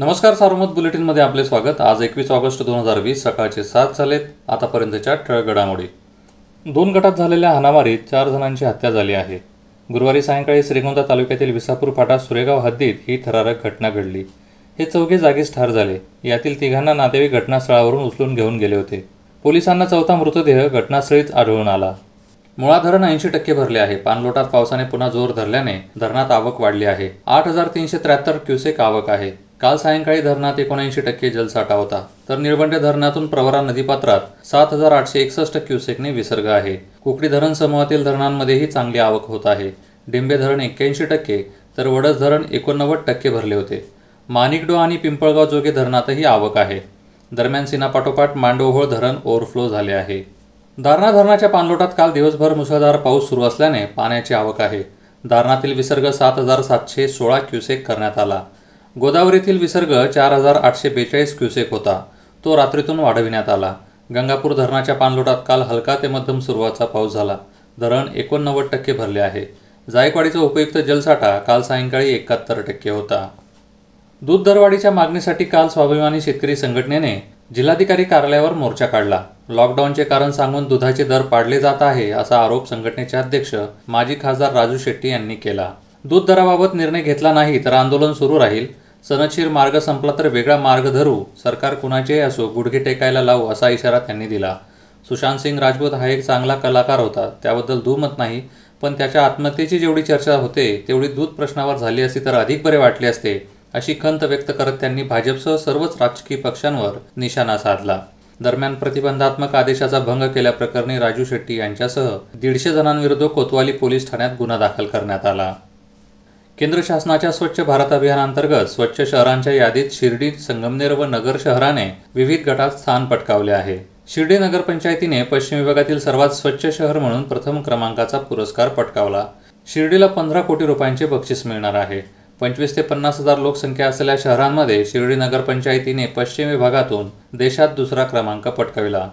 नमस्कार सार्वमत बुलेटिनमध्ये आपले स्वागत आज एकवीस ऑगस्ट दोन हजार वीस सकाळचे सात झालेत आतापर्यंतच्या ठळक घडामोडी दोन गटात झालेल्या हानामारीत चार जणांची हत्या झाली आहे गुरुवारी सायंकाळी श्रीगोंदा तालुक्यातील विसापूर फाटा सुरेगाव हद्दीत ही थरारक घटना घडली हे चौघे जागीच ठार झाले यातील तिघांना नातेवाईक घटनास्थळावरून उचलून घेऊन गेले होते पोलिसांना चौथा मृतदेह घटनास्थळीच आढळून आला मुळा धरण ऐंशी टक्के भरले आहे पानलोटात पावसाने पुन्हा जोर धरल्याने धरणात आवक वाढली आहे आठ हजार तीनशे त्र्याहत्तर क्युसेक आवक आहे काल सायंकाळी धरणात एकोणऐंशी टक्के जलसाठा होता तर निळवंडे धरणातून प्रवरा नदीपात्रात सात हजार आठशे एकसष्ट क्युसेकने विसर्ग आहे कुकडी धरण समूहातील धरणांमध्येही चांगली आवक होत आहे डिंबे धरण एक्क्याऐंशी टक्के तर वडस धरण एकोणनव्वद टक्के भरले होते माणिकडो आणि पिंपळगाव जोगे धरणातही आवक आहे दरम्यान सिनापाठोपाठ मांडोहोळ धरण ओव्हरफ्लो झाले आहे दारणा धरणाच्या पाणलोटात काल दिवसभर मुसळधार पाऊस सुरू असल्याने पाण्याची आवक आहे धारणातील विसर्ग सात हजार सातशे सोळा क्युसेक करण्यात आला गोदावरीतील विसर्ग चार हजार आठशे बेचाळीस क्युसेक होता तो रात्रीतून वाढविण्यात आला गंगापूर धरणाच्या पाणलोटात काल हलका ते मध्यम सुरुवातचा पाऊस झाला धरण एकोणनव्वद टक्के भरले आहे जायकवाडीचा उपयुक्त जलसाठा काल सायंकाळी एकाहत्तर टक्के होता दूध दरवाढीच्या मागणीसाठी काल स्वाभिमानी शेतकरी संघटनेने जिल्हाधिकारी कार्यालयावर मोर्चा काढला लॉकडाऊनचे कारण सांगून दुधाचे दर पाडले जात आहे असा आरोप संघटनेचे अध्यक्ष माजी खासदार राजू शेट्टी यांनी केला दूध दराबाबत निर्णय घेतला नाही तर आंदोलन सुरू राहील सनदशीर मार्ग संपला तर वेगळा मार्ग धरू सरकार कुणाचेही असो गुडघे टेकायला लावू असा इशारा त्यांनी दिला सुशांत सिंग राजपूत हा एक चांगला कलाकार होता त्याबद्दल दुमत नाही पण त्याच्या आत्महत्येची जेवढी चर्चा होते तेवढी दूध प्रश्नावर झाली असती तर अधिक बरे वाटले असते अशी खंत व्यक्त करत त्यांनी भाजपसह सर्वच राजकीय पक्षांवर निशाणा साधला दरम्यान प्रतिबंधात्मक आदेशाचा भंग केल्याप्रकरणी राजू शेट्टी यांच्यासह दीडशे जणांविरुद्ध कोतवाली पोलीस ठाण्यात गुन्हा दाखल करण्यात आला केंद्र शासनाच्या स्वच्छ भारत अभियानांतर्गत स्वच्छ शहरांच्या यादीत शिर्डी संगमनेर व नगर शहराने विविध गटात स्थान पटकावले आहे शिर्डी नगरपंचायतीने पश्चिम विभागातील सर्वात स्वच्छ शहर म्हणून प्रथम क्रमांकाचा पुरस्कार पटकावला शिर्डीला पंधरा कोटी रुपयांचे बक्षीस मिळणार आहे पंचवीस ते पन्नास हजार लोकसंख्या असलेल्या शहरांमध्ये शिर्डी नगरपंचायतीने पश्चिम विभागातून देशात दुसरा क्रमांक पटकाविला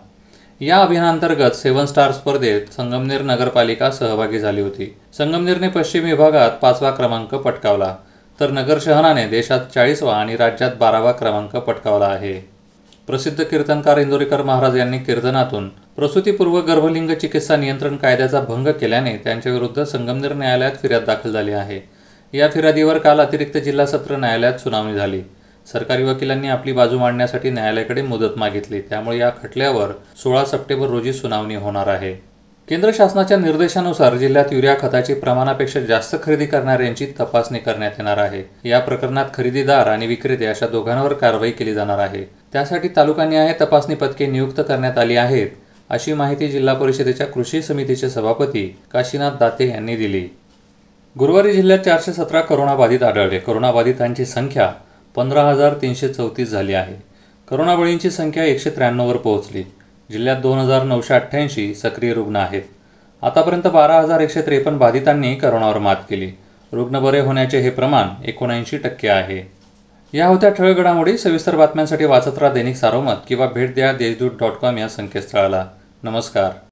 या अभियानांतर्गत सेव्हन स्टार स्पर्धेत संगमनेर नगरपालिका सहभागी झाली होती संगमनेरने पश्चिम विभागात पाचवा क्रमांक पटकावला तर नगर शहराने देशात चाळीसवा आणि राज्यात बारावा क्रमांक पटकावला आहे प्रसिद्ध कीर्तनकार इंदोरीकर महाराज यांनी कीर्तनातून प्रसूतीपूर्व गर्भलिंग चिकित्सा नियंत्रण कायद्याचा भंग केल्याने त्यांच्याविरुद्ध संगमनेर न्यायालयात फिर्याद दाखल झाली आहे या फिर्यादीवर काल अतिरिक्त जिल्हा सत्र न्यायालयात सुनावणी झाली सरकारी वकिलांनी आपली बाजू मांडण्यासाठी न्यायालयाकडे मुदत मागितली त्यामुळे या खटल्यावर सोळा सप्टेंबर रोजी सुनावणी होणार आहे केंद्र शासनाच्या निर्देशानुसार जिल्ह्यात युरिया खताची प्रमाणापेक्षा जास्त खरेदी करणाऱ्यांची तपासणी करण्यात येणार आहे या प्रकरणात खरेदीदार आणि विक्रेते अशा दोघांवर कारवाई केली जाणार आहे त्यासाठी तालुका न्याय तपासणी पथके नियुक्त करण्यात आली आहेत अशी माहिती जिल्हा परिषदेच्या कृषी समितीचे सभापती काशीनाथ दाते यांनी दिली गुरुवारी जिल्ह्यात चारशे सतरा करोनाबाधित आढळले करोनाबाधितांची संख्या पंधरा हजार तीनशे चौतीस झाली आहे करोनाबळींची संख्या एकशे त्र्याण्णववर पोहोचली जिल्ह्यात दोन हजार नऊशे अठ्ठ्याऐंशी सक्रिय रुग्ण आहेत आतापर्यंत बारा हजार एकशे त्रेपन्न बाधितांनी करोनावर मात केली रुग्ण बरे होण्याचे हे प्रमाण एकोणऐंशी टक्के आहे या होत्या ठळगडामोडी सविस्तर बातम्यांसाठी वाचत राहा दैनिक सारोमत किंवा भेट द्या देशदूत डॉट कॉम या संकेतस्थळाला नमस्कार